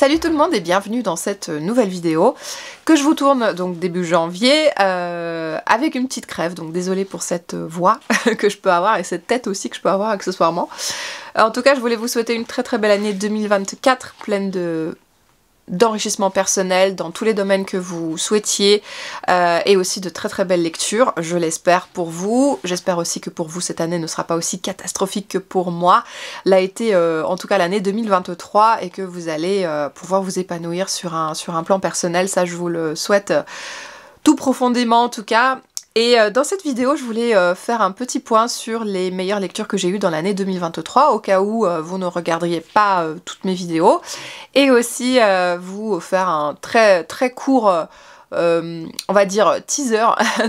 Salut tout le monde et bienvenue dans cette nouvelle vidéo que je vous tourne donc début janvier euh, avec une petite crève donc désolée pour cette voix que je peux avoir et cette tête aussi que je peux avoir accessoirement. Euh, en tout cas je voulais vous souhaiter une très très belle année 2024 pleine de d'enrichissement personnel dans tous les domaines que vous souhaitiez euh, et aussi de très très belles lectures, je l'espère pour vous. J'espère aussi que pour vous cette année ne sera pas aussi catastrophique que pour moi. L'a été euh, en tout cas l'année 2023 et que vous allez euh, pouvoir vous épanouir sur un, sur un plan personnel, ça je vous le souhaite tout profondément en tout cas. Et euh, dans cette vidéo, je voulais euh, faire un petit point sur les meilleures lectures que j'ai eues dans l'année 2023, au cas où euh, vous ne regarderiez pas toutes mes vidéos, et aussi vous faire un très très court euh, on va dire, teaser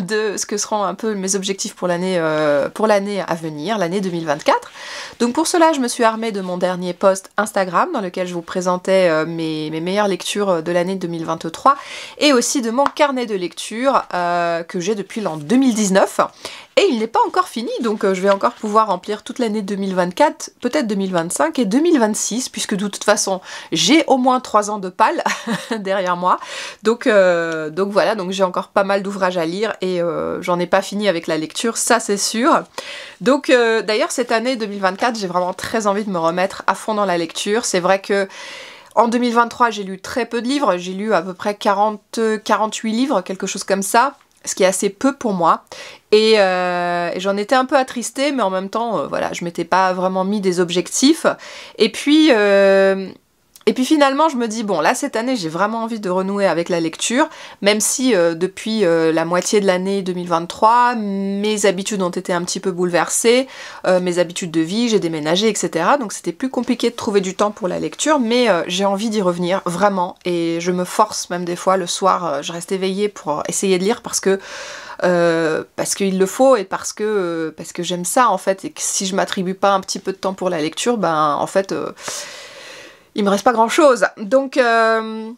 de ce que seront un peu mes objectifs pour l'année euh, à venir, l'année 2024. Donc pour cela, je me suis armée de mon dernier post Instagram dans lequel je vous présentais euh, mes, mes, meilleures lectures de l'année 2023 et aussi de mon carnet de lecture que j'ai depuis l'an 2019 et il n'est pas encore fini, donc euh, je vais encore pouvoir remplir toute l'année 2024, peut-être 2025 et 2026, puisque de toute façon, j'ai au moins 3 ans de pal derrière moi. Donc, euh, donc voilà, donc j'ai encore pas mal d'ouvrages à lire et euh, j'en ai pas fini avec la lecture, ça c'est sûr. Donc d'ailleurs, cette année 2024, j'ai vraiment très envie de me remettre à fond dans la lecture. C'est vrai que... En 2023, j'ai lu très peu de livres, j'ai lu à peu près 40, 48 livres, quelque chose comme ça ce qui est assez peu pour moi. Euh, et, j'en étais un peu attristée, mais en même temps, euh, voilà, je m'étais pas vraiment mis des objectifs. Et puis, euh, et puis finalement, je me dis, bon, là, cette année, j'ai vraiment envie de renouer avec la lecture, même si euh, depuis euh, la moitié de l'année 2023, mes habitudes ont été un petit peu bouleversées, euh, mes habitudes de vie, j'ai déménagé, etc. Donc c'était plus compliqué de trouver du temps pour la lecture, mais j'ai envie d'y revenir, vraiment. Et je me force même des fois, le soir, je reste éveillée pour essayer de lire parce que... parce qu'il le faut et parce que, parce que j'aime ça en fait et que si je m'attribue pas un petit peu de temps pour la lecture ben en fait il me reste pas grand chose. Donc, euh,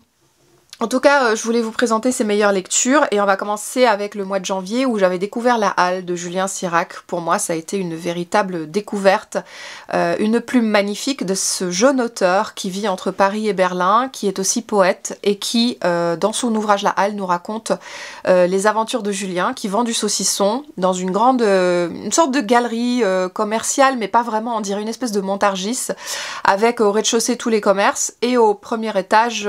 en tout cas, euh, je voulais vous présenter ces meilleures lectures et on va commencer avec le mois de janvier où j'avais découvert La Halle de Julien Sirac. Pour moi, ça a été une véritable découverte, euh, une plume magnifique de ce jeune auteur qui vit entre Paris et Berlin, qui est aussi poète et qui, euh, dans son ouvrage La Halle, nous raconte les aventures de Julien qui vend du saucisson dans une grande, une sorte de galerie commerciale, mais pas vraiment, on dirait une espèce de Montargis, avec au rez-de-chaussée tous les commerces et au premier étage,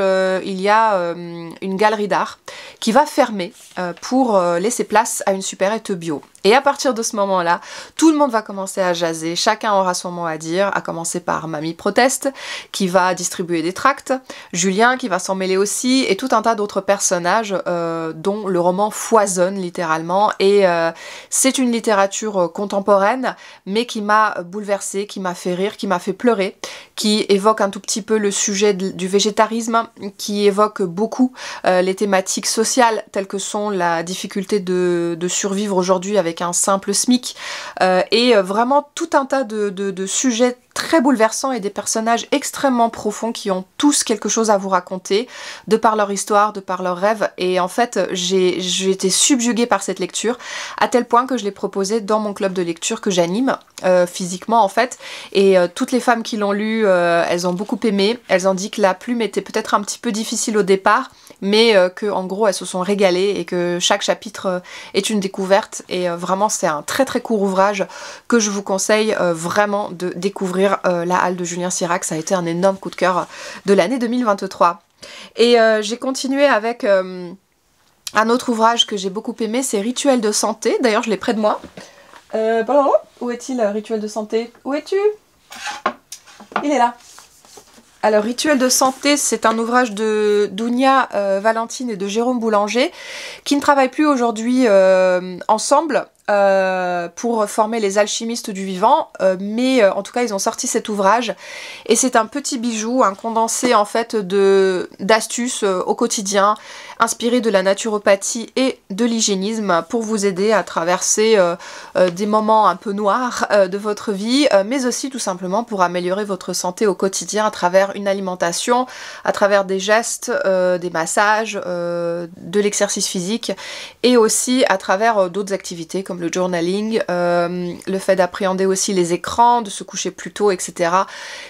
il y a euh, une galerie d'art qui va fermer euh, pour euh, laisser place à une supérette bio. Et à partir de ce moment-là, tout le monde va commencer à jaser, chacun aura son mot à dire, à commencer par Mamie Proteste, qui va distribuer des tracts, Julien qui va s'en mêler aussi, et tout un tas d'autres personnages euh, dont le roman foisonne littéralement. Et euh, c'est une littérature euh, contemporaine, mais qui m'a bouleversée, qui m'a fait rire, qui m'a fait pleurer, qui évoque un tout petit peu le sujet du végétarisme, qui évoque beaucoup les thématiques sociales telles que sont la difficulté de survivre aujourd'hui avec un simple SMIC, euh, et euh, vraiment tout un tas de, sujets très bouleversants et des personnages extrêmement profonds qui ont tous quelque chose à vous raconter, de par leur histoire, de par leurs rêves. Et en fait, j'ai été subjuguée par cette lecture, à tel point que je l'ai proposée dans mon club de lecture que j'anime, euh, physiquement en fait. Et toutes les femmes qui l'ont lu, elles ont beaucoup aimé. Elles ont dit que la plume était peut-être un petit peu difficile au départ, mais qu'en euh, que en gros elles se sont régalées et que chaque chapitre euh, est une découverte et euh, vraiment c'est un très très court ouvrage que je vous conseille vraiment de découvrir la halle de Julien Sirac, ça a été un énorme coup de cœur de l'année 2023. Et j'ai continué avec un autre ouvrage que j'ai beaucoup aimé, c'est Rituel de santé, d'ailleurs je l'ai près de moi. Euh, où est-il, Rituel de santé Où es-tu Il est là. Alors, Rituel de santé, c'est un ouvrage de Dounia euh, Valentine et de Jérôme Boulanger, qui ne travaillent plus aujourd'hui euh, ensemble euh, pour former les alchimistes du vivant, mais en tout cas, ils ont sorti cet ouvrage. Et c'est un petit bijou, un condensé en fait d'astuces au quotidien, inspiré de la naturopathie et de l'hygiénisme pour vous aider à traverser euh, euh, des moments un peu noirs euh, de votre vie, mais aussi tout simplement pour améliorer votre santé au quotidien à travers une alimentation, à travers des gestes, des massages, de l'exercice physique et aussi à travers d'autres activités comme le journaling, le fait d'appréhender aussi les écrans, de se coucher plus tôt, etc.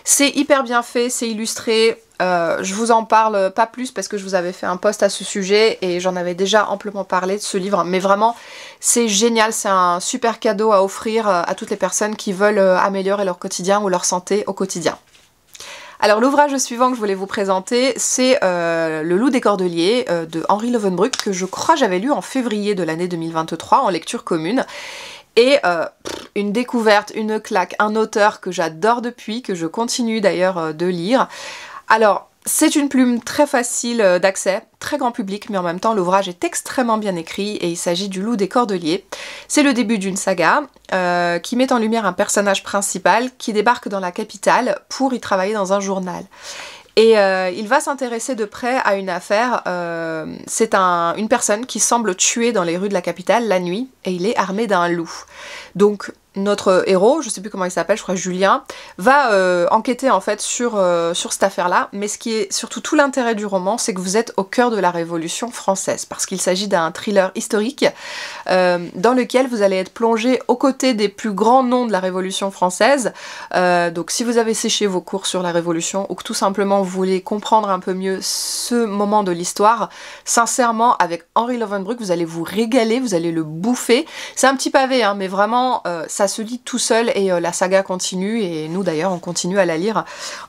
C'est hyper bien fait, c'est illustré, euh, je vous en parle pas plus parce que je vous avais fait un post à ce sujet et j'en avais déjà amplement parlé de ce livre. Mais vraiment, c'est génial, c'est un super cadeau à offrir euh, à toutes les personnes qui veulent euh, améliorer leur quotidien ou leur santé au quotidien. Alors l'ouvrage suivant que je voulais vous présenter, c'est Le loup des cordeliers de Henri Levenbruck que je crois j'avais lu en février de l'année 2023 en lecture commune. Et une découverte, une claque, un auteur que j'adore depuis, que je continue d'ailleurs de lire. Alors, c'est une plume très facile euh, d'accès, très grand public, mais en même temps l'ouvrage est extrêmement bien écrit et il s'agit du loup des cordeliers. C'est le début d'une saga euh, qui met en lumière un personnage principal qui débarque dans la capitale pour y travailler dans un journal. Et euh, il va s'intéresser de près à une affaire. c'est une personne qui semble tuée dans les rues de la capitale la nuit et il est armé d'un loup. Donc notre héros, je ne sais plus comment il s'appelle, je crois Julien, va euh, enquêter en fait sur, euh, sur cette affaire-là. Mais ce qui est surtout tout l'intérêt du roman, c'est que vous êtes au cœur de la Révolution française, parce qu'il s'agit d'un thriller historique euh, dans lequel vous allez être plongé aux côtés des plus grands noms de la Révolution française. donc si vous avez séché vos cours sur la Révolution ou que tout simplement vous voulez comprendre un peu mieux ce moment de l'histoire, sincèrement, avec Henri Lovenbrück, vous allez vous régaler, vous allez le bouffer. C'est un petit pavé, hein, mais vraiment, ça se lit tout seul et euh, la saga continue, et nous d'ailleurs on continue à la lire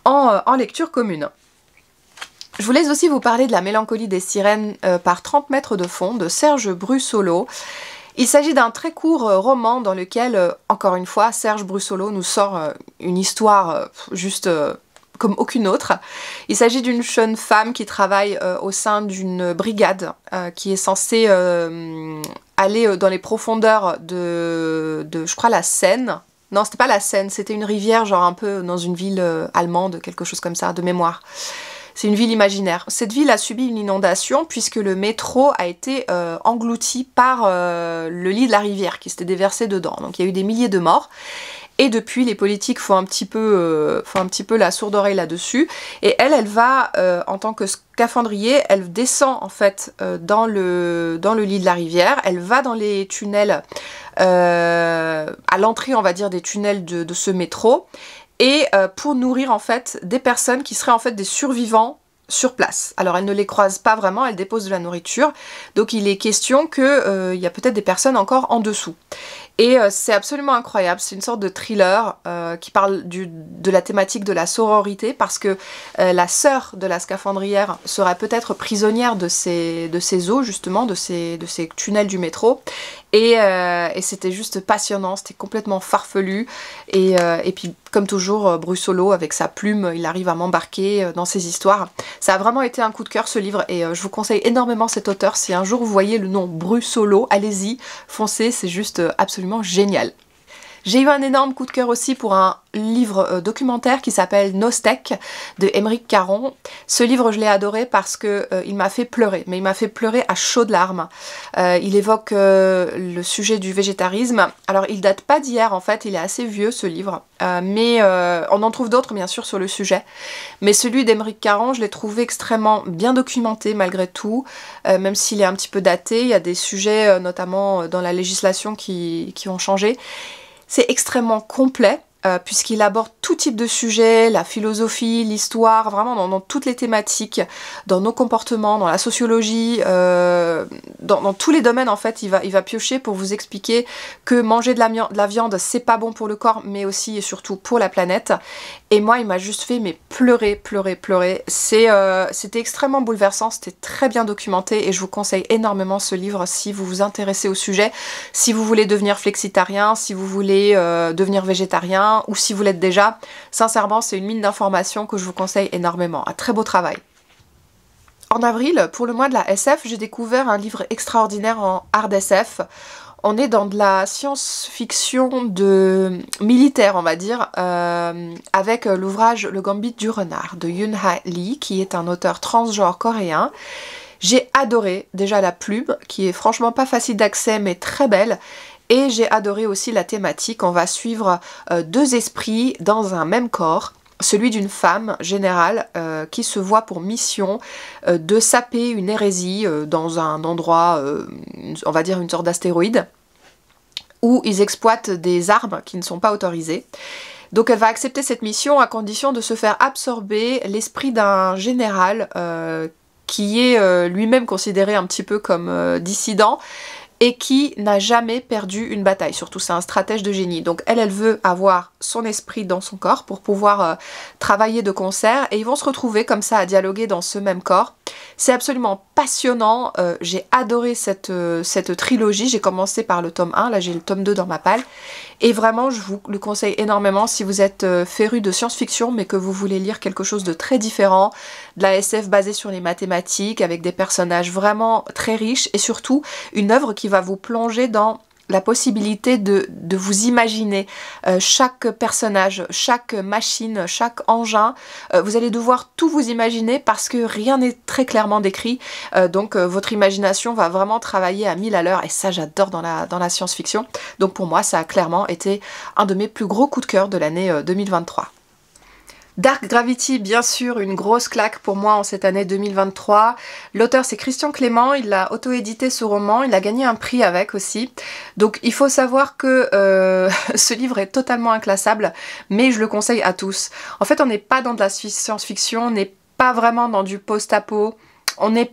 en, euh, lecture commune. Je voulais aussi vous parler de La mélancolie des sirènes euh, par 30 mètres de fond de Serge Brussolo. Il s'agit d'un très court roman dans lequel, encore une fois, Serge Brussolo nous sort une histoire juste comme aucune autre. Il s'agit d'une jeune femme qui travaille au sein d'une brigade qui est censée aller euh, dans les profondeurs de, de je crois, la Seine. Non, c'était pas la Seine, c'était une rivière, genre un peu dans une ville euh, allemande, quelque chose comme ça, de mémoire. C'est une ville imaginaire. Cette ville a subi une inondation puisque le métro a été euh, englouti par le lit de la rivière qui s'était déversé dedans. Donc il y a eu des milliers de morts. Et depuis, les politiques font un petit peu, euh, un petit peu la sourde oreille là-dessus. Et elle, elle va, euh, en tant que scaphandrier, elle descend en fait euh, dans, le, dans le lit de la rivière, elle va dans les tunnels, à l'entrée, on va dire, des tunnels de, ce métro, et pour nourrir en fait des personnes qui seraient en fait des survivants sur place. Alors elle ne les croise pas vraiment, elle dépose de la nourriture, donc il est question qu'il y a peut-être des personnes encore en dessous. Et euh, c'est absolument incroyable, c'est une sorte de thriller euh, qui parle du, de la thématique de la sororité parce que euh, la sœur de la scaphandrière sera peut-être prisonnière de ces, de ces eaux justement, de ces, de ces tunnels du métro. Et, c'était juste passionnant, c'était complètement farfelu. Et, et, puis comme toujours, Brussolo avec sa plume, il arrive à m'embarquer dans ses histoires. Ça a vraiment été un coup de cœur ce livre et je vous conseille énormément cet auteur. Si un jour vous voyez le nom Brussolo, allez-y, foncez, c'est juste absolument génial. J'ai eu un énorme coup de cœur aussi pour un livre euh, documentaire qui s'appelle Nostec de Émeric Caron. Ce livre, je l'ai adoré parce qu'il euh, m'a fait pleurer, mais il m'a fait pleurer à chaudes larmes. Euh, il évoque le sujet du végétarisme. Alors, il date pas d'hier en fait, il est assez vieux ce livre, mais on en trouve d'autres bien sûr sur le sujet. Mais celui d'Émeric Caron, je l'ai trouvé extrêmement bien documenté malgré tout, même s'il est un petit peu daté. Il y a des sujets notamment dans la législation qui, qui ont changé. C'est extrêmement complet euh, puisqu'il aborde tout type de sujet, la philosophie, l'histoire, vraiment dans, toutes les thématiques, dans nos comportements, dans la sociologie, euh, dans, tous les domaines en fait, il va, piocher pour vous expliquer que manger de la, de la viande, c'est pas bon pour le corps, mais aussi et surtout pour la planète, et moi, il m'a juste fait mais pleurer, pleurer, pleurer. Euh, c'était extrêmement bouleversant, c'était très bien documenté et je vous conseille énormément ce livre si vous vous intéressez au sujet, si vous voulez devenir flexitarien, si vous voulez euh, devenir végétarien ou si vous l'êtes déjà. Sincèrement, c'est une mine d'informations que je vous conseille énormément. Un très beau travail. En avril, pour le mois de la SF, j'ai découvert un livre extraordinaire en hard SF on est dans de la science-fiction de militaire, on va dire, euh, avec l'ouvrage Le Gambit du renard de Yun Ha Lee, qui est un auteur transgenre coréen. J'ai adoré déjà la plume, qui est franchement pas facile d'accès, mais très belle. Et j'ai adoré aussi la thématique. On va suivre euh, deux esprits dans un même corps celui d'une femme générale euh, qui se voit pour mission euh, de saper une hérésie euh, dans un endroit, on va dire une sorte d'astéroïde, où ils exploitent des armes qui ne sont pas autorisées. Donc elle va accepter cette mission à condition de se faire absorber l'esprit d'un général qui est lui-même considéré un petit peu comme dissident, et qui n'a jamais perdu une bataille. Surtout, c'est un stratège de génie. Donc, elle, elle veut avoir son esprit dans son corps pour pouvoir euh, travailler de concert. Et ils vont se retrouver comme ça à dialoguer dans ce même corps c'est absolument passionnant, euh, j'ai adoré cette, euh, cette trilogie, j'ai commencé par le tome 1, là j'ai le tome 2 dans ma palle, et vraiment je vous le conseille énormément si vous êtes euh, féru de science-fiction mais que vous voulez lire quelque chose de très différent, de la SF basée sur les mathématiques, avec des personnages vraiment très riches, et surtout une œuvre qui va vous plonger dans la possibilité de, de vous imaginer euh, chaque personnage, chaque machine, chaque engin. Euh, vous allez devoir tout vous imaginer parce que rien n'est très clairement décrit. Euh, donc votre imagination va vraiment travailler à mille à l'heure et ça j'adore dans la, dans la science-fiction. Donc pour moi ça a clairement été un de mes plus gros coups de cœur de l'année 2023. Dark Gravity, bien sûr, une grosse claque pour moi en cette année 2023. L'auteur c'est Christian Clément, il a auto-édité ce roman, il a gagné un prix avec aussi. Donc il faut savoir que euh, ce livre est totalement inclassable, mais je le conseille à tous. En fait, on n'est pas dans de la science-fiction, on n'est pas vraiment dans du post-apo, on n'est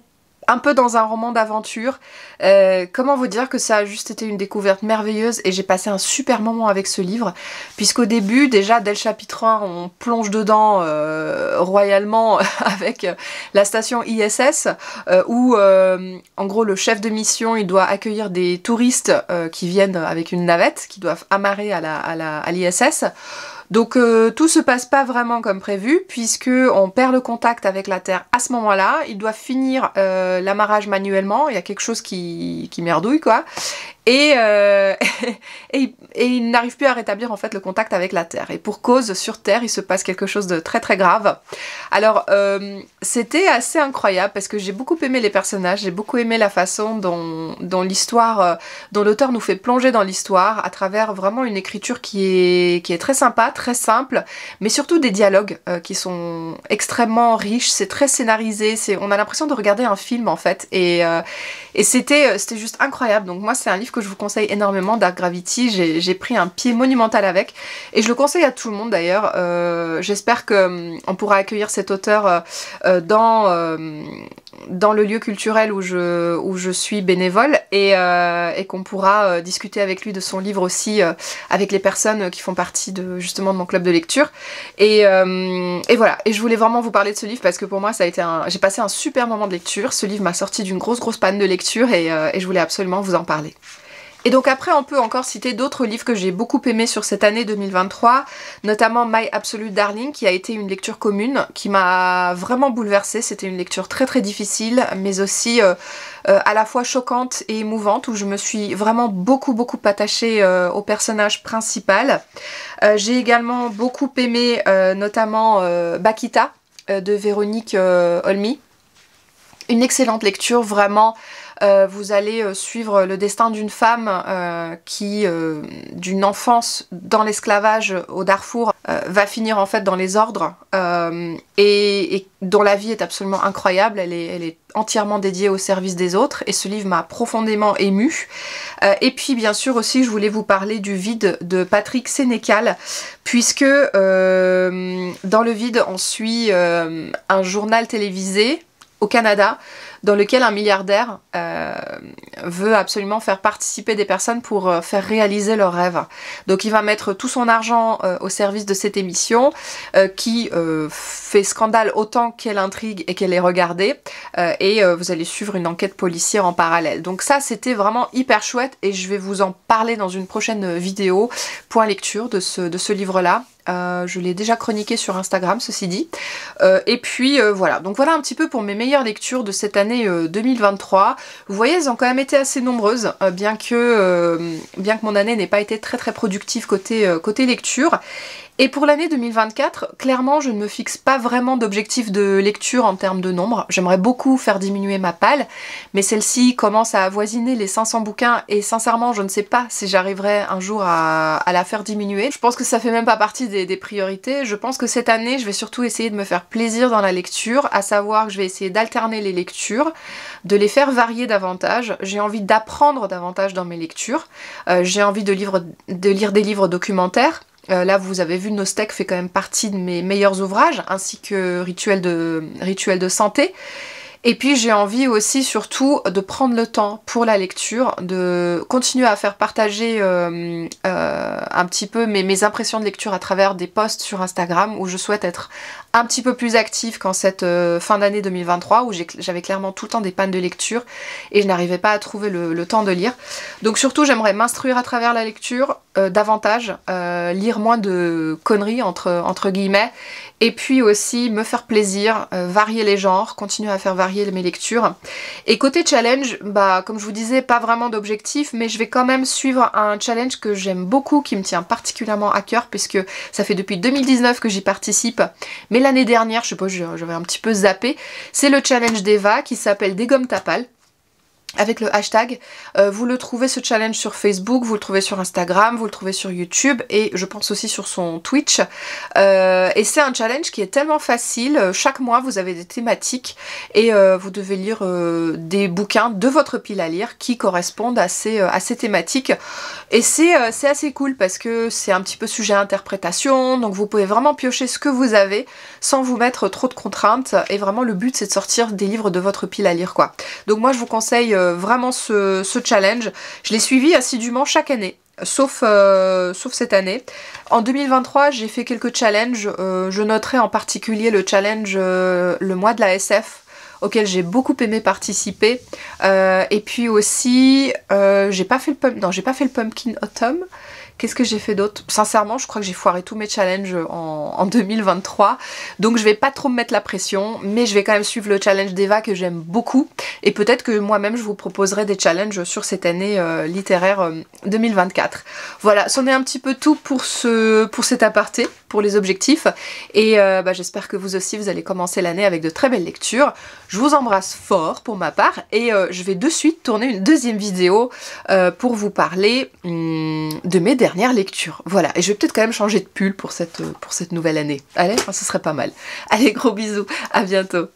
un peu dans un roman d'aventure. Euh, comment vous dire que ça a juste été une découverte merveilleuse et j'ai passé un super moment avec ce livre, puisqu'au début, déjà dès le chapitre 1, on plonge dedans euh, royalement avec la station ISS, euh, où euh, en gros le chef de mission, il doit accueillir des touristes qui viennent avec une navette, qui doivent amarrer à l'ISS. La, à la, à donc euh, tout se passe pas vraiment comme prévu puisque on perd le contact avec la Terre à ce moment-là. Ils doivent finir euh, l'amarrage manuellement. Il y a quelque chose qui, qui merdouille quoi. Euh, et, et, il n'arrive plus à rétablir en fait le contact avec la Terre. Et pour cause, sur Terre, il se passe quelque chose de très très grave. Alors, euh, c'était assez incroyable parce que j'ai beaucoup aimé les personnages, j'ai beaucoup aimé la façon dont, l'histoire, euh, dont l'auteur nous fait plonger dans l'histoire à travers vraiment une écriture qui est, qui est très sympa, très simple, mais surtout des dialogues qui sont extrêmement riches, c'est très scénarisé, on a l'impression de regarder un film en fait. Et, et c'était juste incroyable. Donc moi, c'est un livre que je vous conseille énormément, Dark Gravity. J'ai pris un pied monumental avec et je le conseille à tout le monde d'ailleurs. Euh, j'espère qu'on hum, pourra accueillir cet auteur euh, euh, dans, hum, dans le lieu culturel où je, où je suis bénévole et, qu'on pourra discuter avec lui de son livre aussi avec les personnes qui font partie de, justement de mon club de lecture. Hum, et, voilà, et je voulais vraiment vous parler de ce livre parce que pour moi ça a été un... J'ai passé un super moment de lecture, ce livre m'a sorti d'une grosse grosse panne de lecture et je voulais absolument vous en parler. Et donc après on peut encore citer d'autres livres que j'ai beaucoup aimés sur cette année 2023, notamment My Absolute Darling qui a été une lecture commune qui m'a vraiment bouleversée, c'était une lecture très très difficile mais aussi euh, euh, à la fois choquante et émouvante où je me suis vraiment beaucoup beaucoup attachée euh, au personnage principal. j'ai également beaucoup aimé notamment Bakita de Véronique Olmi. Une excellente lecture vraiment euh, vous allez euh, suivre le destin d'une femme euh, qui, d'une enfance dans l'esclavage au Darfour, va finir en fait dans les ordres et, dont la vie est absolument incroyable. Elle est, elle est entièrement dédiée au service des autres et ce livre m'a profondément émue. et puis bien sûr aussi je voulais vous parler du vide de Patrick Sénécal puisque dans le vide on suit un journal télévisé au Canada dans lequel un milliardaire euh, veut absolument faire participer des personnes pour euh, faire réaliser leurs rêves. Donc il va mettre tout son argent euh, au service de cette émission qui fait scandale autant qu'elle intrigue et qu'elle est regardée. et vous allez suivre une enquête policière en parallèle. Donc ça c'était vraiment hyper chouette et je vais vous en parler dans une prochaine vidéo, point lecture de ce, de ce livre-là. Euh, je l'ai déjà chroniqué sur Instagram, ceci dit. Euh, et puis euh, voilà, donc voilà un petit peu pour mes meilleures lectures de cette année 2023. Vous voyez, elles ont quand même été assez nombreuses, bien, que, bien que mon année n'ait pas été très très productive côté, côté lecture. Et pour l'année 2024, clairement, je ne me fixe pas vraiment d'objectif de lecture en termes de nombre. J'aimerais beaucoup faire diminuer ma palle, mais celle-ci commence à avoisiner les 500 bouquins et sincèrement, je ne sais pas si j'arriverai un jour à, la faire diminuer. Je pense que ça fait même pas partie des, priorités. Je pense que cette année, je vais surtout essayer de me faire plaisir dans la lecture, à savoir que je vais essayer d'alterner les lectures, de les faire varier davantage. J'ai envie d'apprendre davantage dans mes lectures. Euh, j'ai envie de lire des livres documentaires euh, là, vous avez vu, Nostec fait quand même partie de mes meilleurs ouvrages, ainsi que Rituel de, Rituel de santé. Et puis j'ai envie aussi surtout de prendre le temps pour la lecture, de continuer à faire partager euh, euh, un petit peu mes, impressions de lecture à travers des posts sur Instagram où je souhaite être un petit peu plus active qu'en cette euh, fin d'année 2023 où j'avais clairement tout le temps des pannes de lecture et je n'arrivais pas à trouver le, le, temps de lire. Donc surtout j'aimerais m'instruire à travers la lecture davantage, lire moins de conneries entre, entre guillemets et puis aussi me faire plaisir, varier les genres, continuer à faire varier mes lectures. Et côté challenge, bah comme je vous disais, pas vraiment d'objectif, mais je vais quand même suivre un challenge que j'aime beaucoup, qui me tient particulièrement à cœur, puisque ça fait depuis 2019 que j'y participe. Mais l'année dernière, je sais pas, j'avais un petit peu zappé, c'est le challenge d'Eva qui s'appelle des gommes palle avec le hashtag. Euh, vous le trouvez ce challenge sur Facebook, vous le trouvez sur Instagram, vous le trouvez sur YouTube et je pense aussi sur son Twitch. Euh, et c'est un challenge qui est tellement facile. Chaque mois, vous avez des thématiques et euh, vous devez lire des bouquins de votre pile à lire qui correspondent à ces, ces thématiques. Et c'est assez cool parce que c'est un petit peu sujet à interprétation, donc vous pouvez vraiment piocher ce que vous avez sans vous mettre trop de contraintes. Et vraiment, le but, c'est de sortir des livres de votre pile à lire, quoi. Donc moi, je vous conseille euh, vraiment ce, challenge. Je l'ai suivi assidûment chaque année. Sauf, euh, sauf, cette année. En 2023, j'ai fait quelques challenges. Euh, je noterai en particulier le challenge le mois de la SF auquel j'ai beaucoup aimé participer. et puis aussi, j'ai pas j'ai pas fait le pumpkin autumn. Qu'est-ce que j'ai fait d'autre Sincèrement, je crois que j'ai foiré tous mes challenges en, 2023. Donc je vais pas trop me mettre la pression, mais je vais quand même suivre le challenge d'Eva que j'aime beaucoup. Et peut-être que moi-même, je vous proposerai des challenges sur cette année euh, littéraire 2024. Euh, voilà, c'en est un petit peu tout pour, ce, pour cet aparté pour les objectifs. Et euh, bah, j'espère que vous aussi, vous allez commencer l'année avec de très belles lectures. Je vous embrasse fort pour ma part et euh, je vais de suite tourner une deuxième vidéo euh, pour vous parler hmm, de mes dernières lectures. Voilà, et je vais peut-être quand même changer de pull pour cette, pour cette nouvelle année. Allez, ce serait pas mal. Allez, gros bisous, à bientôt.